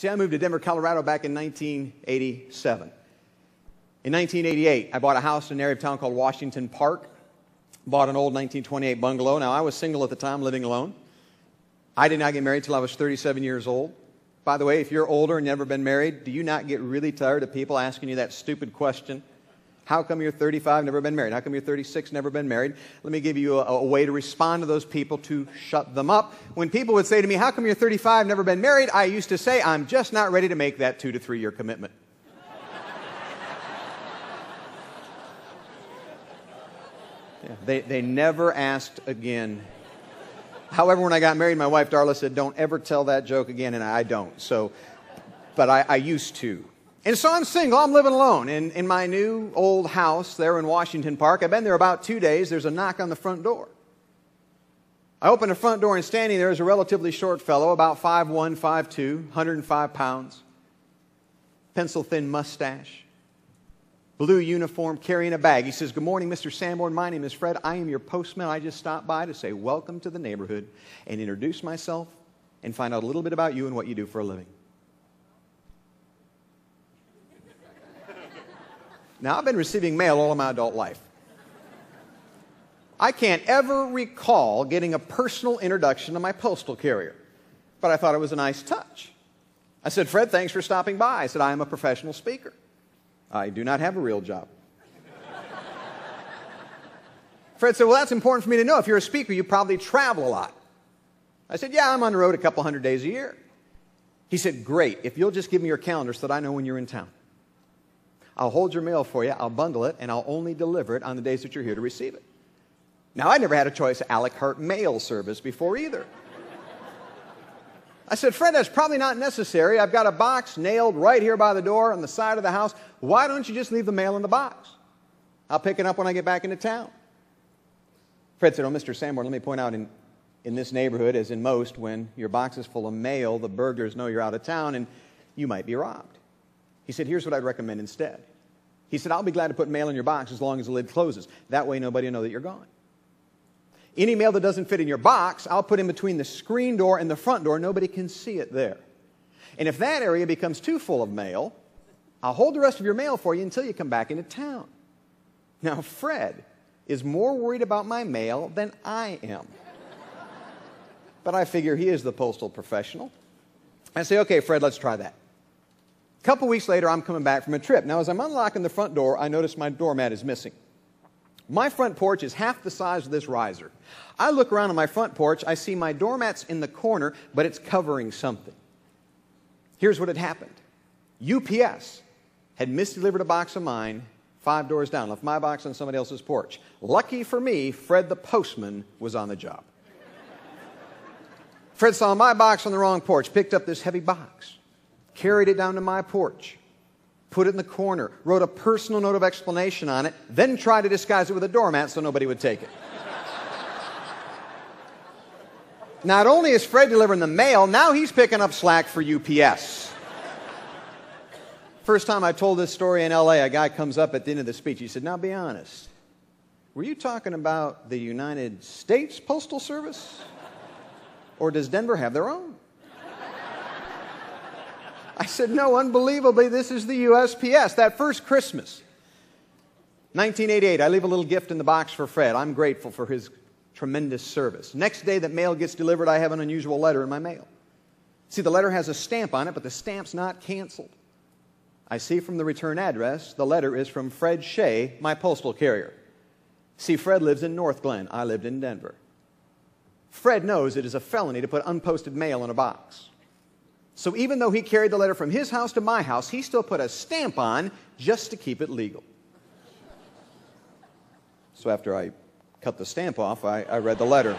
See, I moved to Denver, Colorado back in 1987. In 1988, I bought a house in an area of town called Washington Park. Bought an old 1928 bungalow. Now, I was single at the time, living alone. I did not get married till I was 37 years old. By the way, if you're older and never been married, do you not get really tired of people asking you that stupid question? How come you're 35, never been married? How come you're 36, never been married? Let me give you a, a way to respond to those people to shut them up. When people would say to me, How come you're 35, never been married? I used to say, I'm just not ready to make that two to three year commitment. Yeah, they, they never asked again. However, when I got married, my wife Darla said, Don't ever tell that joke again, and I don't. So, but I, I used to. And so I'm single. I'm living alone in, in my new old house there in Washington Park. I've been there about two days. There's a knock on the front door. I open the front door and standing there is a relatively short fellow, about 5'1, 5'2, 105 pounds, pencil thin mustache, blue uniform, carrying a bag. He says, Good morning, Mr. Sanborn. My name is Fred. I am your postman. I just stopped by to say welcome to the neighborhood and introduce myself and find out a little bit about you and what you do for a living. Now, I've been receiving mail all of my adult life. I can't ever recall getting a personal introduction to my postal carrier, but I thought it was a nice touch. I said, Fred, thanks for stopping by. I said, I am a professional speaker. I do not have a real job. Fred said, Well, that's important for me to know. If you're a speaker, you probably travel a lot. I said, Yeah, I'm on the road a couple hundred days a year. He said, Great. If you'll just give me your calendar so that I know when you're in town. I'll hold your mail for you, I'll bundle it, and I'll only deliver it on the days that you're here to receive it. Now, I never had a choice a la carte mail service before either. I said, Fred, that's probably not necessary. I've got a box nailed right here by the door on the side of the house. Why don't you just leave the mail in the box? I'll pick it up when I get back into town. Fred said, Oh, Mr. Sanborn, let me point out in, in this neighborhood, as in most, when your box is full of mail, the burglars know you're out of town and you might be robbed. He said, Here's what I'd recommend instead. He said, I'll be glad to put mail in your box as long as the lid closes. That way, nobody will know that you're gone. Any mail that doesn't fit in your box, I'll put in between the screen door and the front door. Nobody can see it there. And if that area becomes too full of mail, I'll hold the rest of your mail for you until you come back into town. Now, Fred is more worried about my mail than I am. but I figure he is the postal professional. I say, okay, Fred, let's try that. A couple weeks later, I'm coming back from a trip. Now, as I'm unlocking the front door, I notice my doormat is missing. My front porch is half the size of this riser. I look around on my front porch, I see my doormat's in the corner, but it's covering something. Here's what had happened UPS had misdelivered a box of mine five doors down, left my box on somebody else's porch. Lucky for me, Fred the postman was on the job. Fred saw my box on the wrong porch, picked up this heavy box carried it down to my porch, put it in the corner, wrote a personal note of explanation on it, then tried to disguise it with a doormat so nobody would take it. Not only is Fred delivering the mail, now he's picking up slack for UPS. First time I told this story in LA, a guy comes up at the end of the speech. He said, Now be honest. Were you talking about the United States Postal Service? Or does Denver have their own? I said, No, unbelievably, this is the USPS. That first Christmas, 1988, I leave a little gift in the box for Fred. I'm grateful for his tremendous service. Next day that mail gets delivered, I have an unusual letter in my mail. See, the letter has a stamp on it, but the stamp's not canceled. I see from the return address, the letter is from Fred Shea, my postal carrier. See, Fred lives in North Glen. I lived in Denver. Fred knows it is a felony to put unposted mail in a box. So even though he carried the letter from his house to my house, he still put a stamp on just to keep it legal. So after I cut the stamp off, I, I read the letter.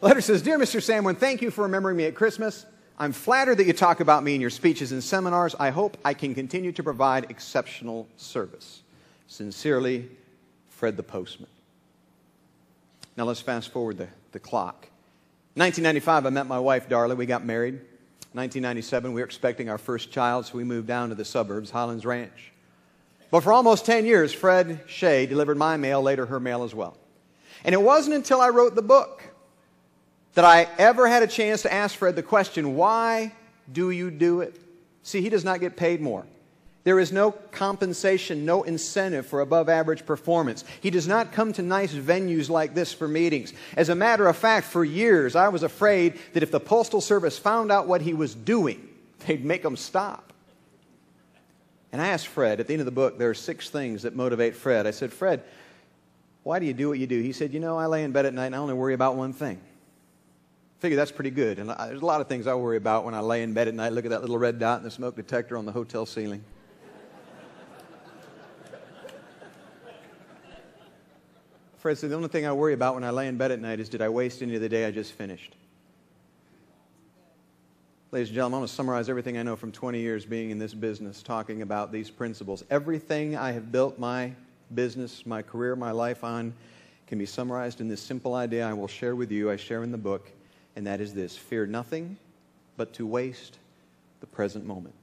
the letter says Dear Mr. Samwin, thank you for remembering me at Christmas. I'm flattered that you talk about me in your speeches and seminars. I hope I can continue to provide exceptional service. Sincerely, Fred the Postman. Now let's fast forward there the clock. 1995, I met my wife, Darla. We got married. 1997, we were expecting our first child, so we moved down to the suburbs, Highlands Ranch. But for almost 10 years, Fred Shea delivered my mail, later her mail as well. And it wasn't until I wrote the book that I ever had a chance to ask Fred the question, why do you do it? See, he does not get paid more. There is no compensation, no incentive for above average performance. He does not come to nice venues like this for meetings. As a matter of fact, for years I was afraid that if the Postal Service found out what he was doing, they'd make him stop. And I asked Fred, at the end of the book, there are six things that motivate Fred. I said, Fred, why do you do what you do? He said, You know, I lay in bed at night and I only worry about one thing. I figure that's pretty good. And I, there's a lot of things I worry about when I lay in bed at night. Look at that little red dot and the smoke detector on the hotel ceiling. Fred said, The only thing I worry about when I lay in bed at night is did I waste any of the day I just finished? Ladies and gentlemen, I'm going to summarize everything I know from 20 years being in this business talking about these principles. Everything I have built my business, my career, my life on can be summarized in this simple idea I will share with you, I share in the book, and that is this fear nothing but to waste the present moment.